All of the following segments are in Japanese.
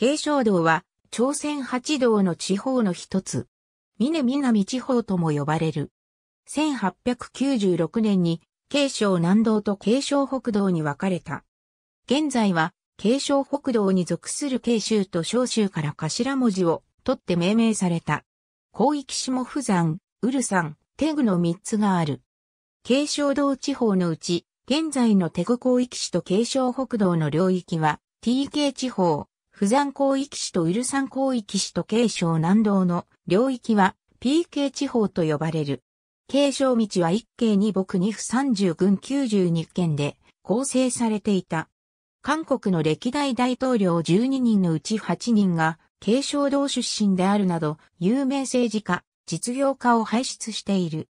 慶尚道は、朝鮮八道の地方の一つ。峰南地方とも呼ばれる。1896年に、慶尚南道と慶尚北道に分かれた。現在は、慶尚北道に属する慶州と小州から頭文字を取って命名された。広域下富山、ウル山、テグの三つがある。慶尚道地方のうち、現在のテグ広域市と慶尚北道の領域は、TK 地方、不山広域市とウル山広域市と京省南道の領域は PK 地方と呼ばれる。京省道は1京2木2府30九92県で構成されていた。韓国の歴代大統領12人のうち8人が継承道出身であるなど、有名政治家、実業家を輩出している。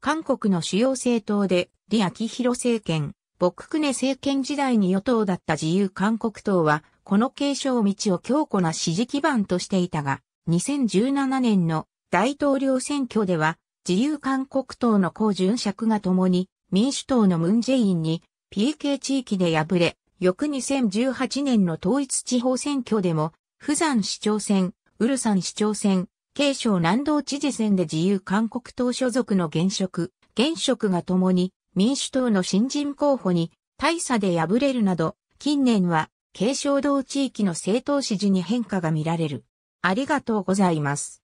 韓国の主要政党で、李ヒ弘政権、朴槿根政権時代に与党だった自由韓国党は、この継承道を強固な支持基盤としていたが、2017年の大統領選挙では、自由韓国党の高順尺が共に民主党のムン・ジェインに PK 地域で敗れ、翌2018年の統一地方選挙でも、釜山市長選、ウルサン市長選、継承南道知事選で自由韓国党所属の現職、現職が共に民主党の新人候補に大差で敗れるなど、近年は継承道地域の政党支持に変化が見られる。ありがとうございます。